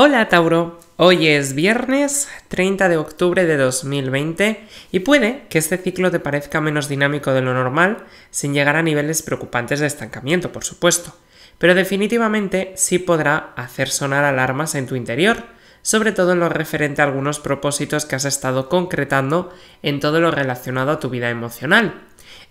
Hola Tauro, hoy es viernes 30 de octubre de 2020 y puede que este ciclo te parezca menos dinámico de lo normal, sin llegar a niveles preocupantes de estancamiento, por supuesto, pero definitivamente sí podrá hacer sonar alarmas en tu interior, sobre todo en lo referente a algunos propósitos que has estado concretando en todo lo relacionado a tu vida emocional.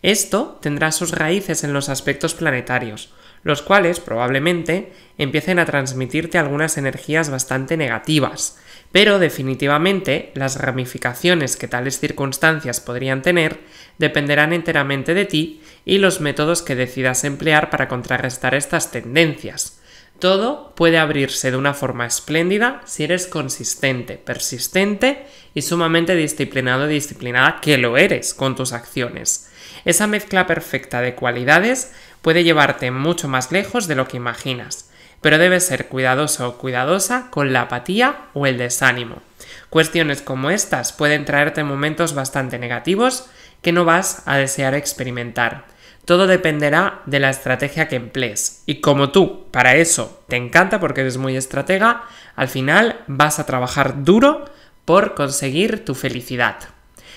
Esto tendrá sus raíces en los aspectos planetarios, los cuales probablemente empiecen a transmitirte algunas energías bastante negativas, pero definitivamente las ramificaciones que tales circunstancias podrían tener dependerán enteramente de ti y los métodos que decidas emplear para contrarrestar estas tendencias. Todo puede abrirse de una forma espléndida si eres consistente, persistente y sumamente disciplinado y disciplinada que lo eres con tus acciones. Esa mezcla perfecta de cualidades puede llevarte mucho más lejos de lo que imaginas, pero debes ser cuidadoso o cuidadosa con la apatía o el desánimo. Cuestiones como estas pueden traerte momentos bastante negativos que no vas a desear experimentar. Todo dependerá de la estrategia que emplees. Y como tú, para eso, te encanta porque eres muy estratega, al final vas a trabajar duro por conseguir tu felicidad.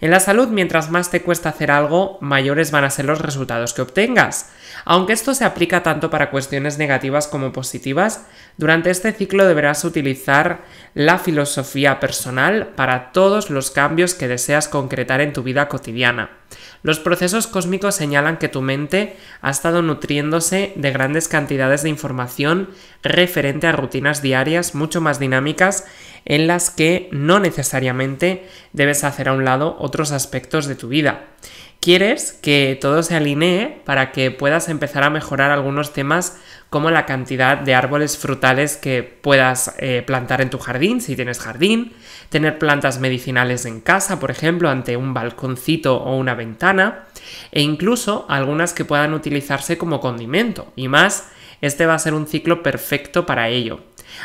En la salud, mientras más te cuesta hacer algo, mayores van a ser los resultados que obtengas. Aunque esto se aplica tanto para cuestiones negativas como positivas, durante este ciclo deberás utilizar la filosofía personal para todos los cambios que deseas concretar en tu vida cotidiana. Los procesos cósmicos señalan que tu mente ha estado nutriéndose de grandes cantidades de información referente a rutinas diarias mucho más dinámicas en las que no necesariamente debes hacer a un lado otros aspectos de tu vida. Quieres que todo se alinee para que puedas empezar a mejorar algunos temas como la cantidad de árboles frutales que puedas eh, plantar en tu jardín, si tienes jardín, tener plantas medicinales en casa, por ejemplo, ante un balconcito o una ventana, e incluso algunas que puedan utilizarse como condimento. Y más, este va a ser un ciclo perfecto para ello.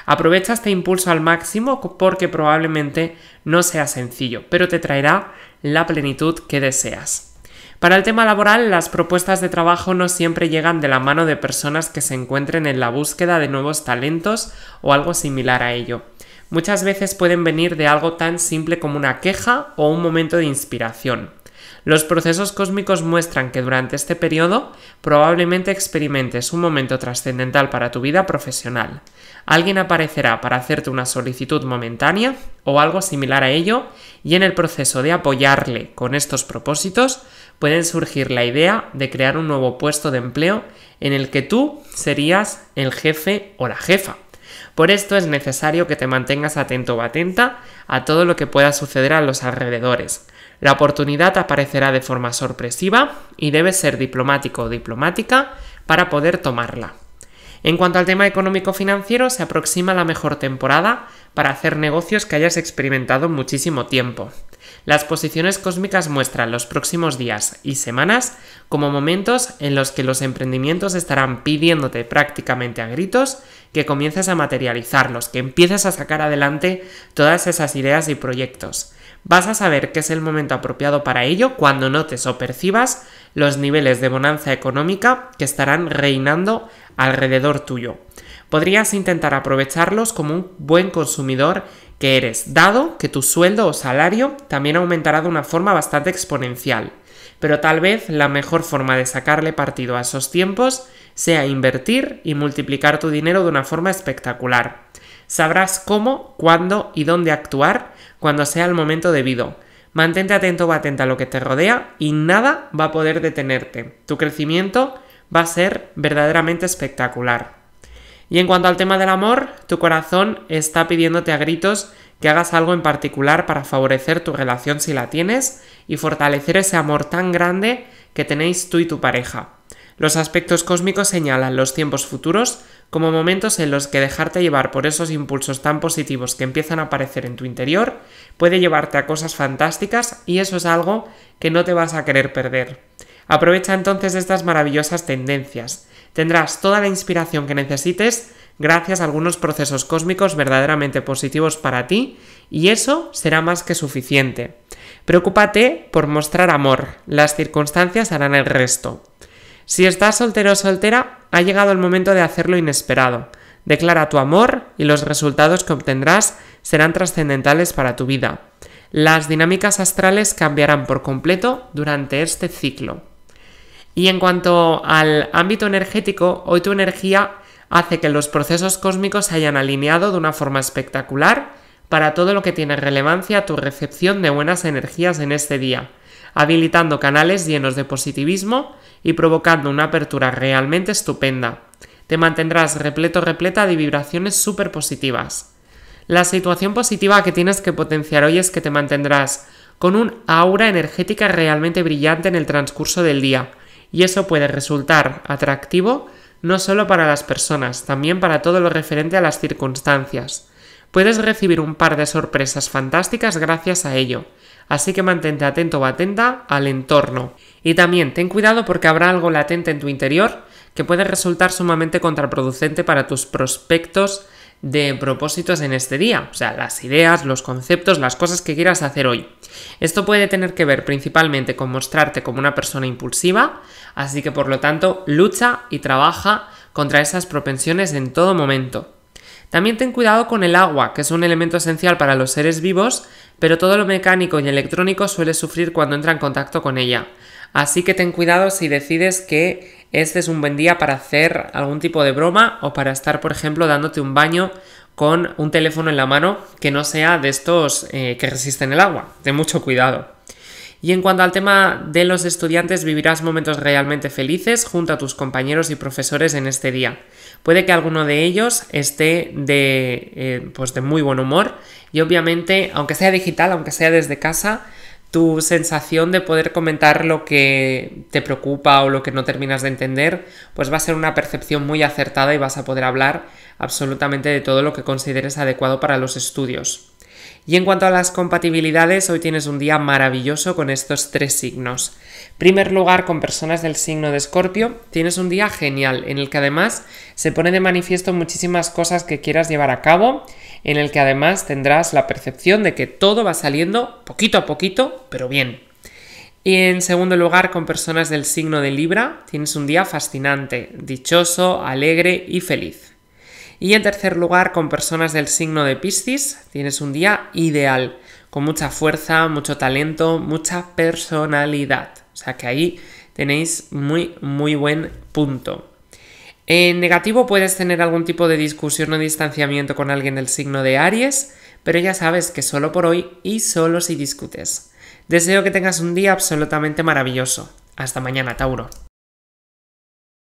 Aprovecha este impulso al máximo porque probablemente no sea sencillo, pero te traerá la plenitud que deseas. Para el tema laboral, las propuestas de trabajo no siempre llegan de la mano de personas que se encuentren en la búsqueda de nuevos talentos o algo similar a ello. Muchas veces pueden venir de algo tan simple como una queja o un momento de inspiración. Los procesos cósmicos muestran que durante este periodo probablemente experimentes un momento trascendental para tu vida profesional. Alguien aparecerá para hacerte una solicitud momentánea o algo similar a ello y en el proceso de apoyarle con estos propósitos pueden surgir la idea de crear un nuevo puesto de empleo en el que tú serías el jefe o la jefa. Por esto es necesario que te mantengas atento o atenta a todo lo que pueda suceder a los alrededores. La oportunidad aparecerá de forma sorpresiva y debes ser diplomático o diplomática para poder tomarla. En cuanto al tema económico-financiero, se aproxima la mejor temporada para hacer negocios que hayas experimentado muchísimo tiempo. Las posiciones cósmicas muestran los próximos días y semanas como momentos en los que los emprendimientos estarán pidiéndote prácticamente a gritos que comiences a materializarlos, que empieces a sacar adelante todas esas ideas y proyectos. Vas a saber que es el momento apropiado para ello cuando notes o percibas los niveles de bonanza económica que estarán reinando alrededor tuyo. Podrías intentar aprovecharlos como un buen consumidor que eres, dado que tu sueldo o salario también aumentará de una forma bastante exponencial. Pero tal vez la mejor forma de sacarle partido a esos tiempos sea invertir y multiplicar tu dinero de una forma espectacular. Sabrás cómo, cuándo y dónde actuar cuando sea el momento debido. Mantente atento o atenta a lo que te rodea y nada va a poder detenerte. Tu crecimiento va a ser verdaderamente espectacular. Y en cuanto al tema del amor, tu corazón está pidiéndote a gritos que hagas algo en particular para favorecer tu relación si la tienes y fortalecer ese amor tan grande que tenéis tú y tu pareja. Los aspectos cósmicos señalan los tiempos futuros como momentos en los que dejarte llevar por esos impulsos tan positivos que empiezan a aparecer en tu interior puede llevarte a cosas fantásticas y eso es algo que no te vas a querer perder. Aprovecha entonces estas maravillosas tendencias. Tendrás toda la inspiración que necesites gracias a algunos procesos cósmicos verdaderamente positivos para ti y eso será más que suficiente. Preocúpate por mostrar amor, las circunstancias harán el resto. Si estás soltero o soltera, ha llegado el momento de hacer lo inesperado. Declara tu amor y los resultados que obtendrás serán trascendentales para tu vida. Las dinámicas astrales cambiarán por completo durante este ciclo. Y en cuanto al ámbito energético, hoy tu energía hace que los procesos cósmicos se hayan alineado de una forma espectacular para todo lo que tiene relevancia a tu recepción de buenas energías en este día habilitando canales llenos de positivismo y provocando una apertura realmente estupenda. Te mantendrás repleto repleta de vibraciones súper positivas. La situación positiva que tienes que potenciar hoy es que te mantendrás con un aura energética realmente brillante en el transcurso del día, y eso puede resultar atractivo no solo para las personas, también para todo lo referente a las circunstancias. Puedes recibir un par de sorpresas fantásticas gracias a ello así que mantente atento o atenta al entorno. Y también ten cuidado porque habrá algo latente en tu interior que puede resultar sumamente contraproducente para tus prospectos de propósitos en este día, o sea, las ideas, los conceptos, las cosas que quieras hacer hoy. Esto puede tener que ver principalmente con mostrarte como una persona impulsiva, así que por lo tanto lucha y trabaja contra esas propensiones en todo momento. También ten cuidado con el agua, que es un elemento esencial para los seres vivos, pero todo lo mecánico y electrónico suele sufrir cuando entra en contacto con ella. Así que ten cuidado si decides que este es un buen día para hacer algún tipo de broma o para estar, por ejemplo, dándote un baño con un teléfono en la mano que no sea de estos eh, que resisten el agua. Ten mucho cuidado. Y en cuanto al tema de los estudiantes, vivirás momentos realmente felices junto a tus compañeros y profesores en este día. Puede que alguno de ellos esté de, eh, pues de muy buen humor y obviamente, aunque sea digital, aunque sea desde casa, tu sensación de poder comentar lo que te preocupa o lo que no terminas de entender, pues va a ser una percepción muy acertada y vas a poder hablar absolutamente de todo lo que consideres adecuado para los estudios. Y en cuanto a las compatibilidades, hoy tienes un día maravilloso con estos tres signos. Primer lugar, con personas del signo de Escorpio, tienes un día genial en el que además se pone de manifiesto muchísimas cosas que quieras llevar a cabo, en el que además tendrás la percepción de que todo va saliendo poquito a poquito, pero bien. Y en segundo lugar, con personas del signo de Libra, tienes un día fascinante, dichoso, alegre y feliz. Y en tercer lugar, con personas del signo de Piscis, tienes un día ideal, con mucha fuerza, mucho talento, mucha personalidad. O sea que ahí tenéis muy, muy buen punto. En negativo puedes tener algún tipo de discusión o distanciamiento con alguien del signo de Aries, pero ya sabes que solo por hoy y solo si discutes. Deseo que tengas un día absolutamente maravilloso. Hasta mañana, Tauro.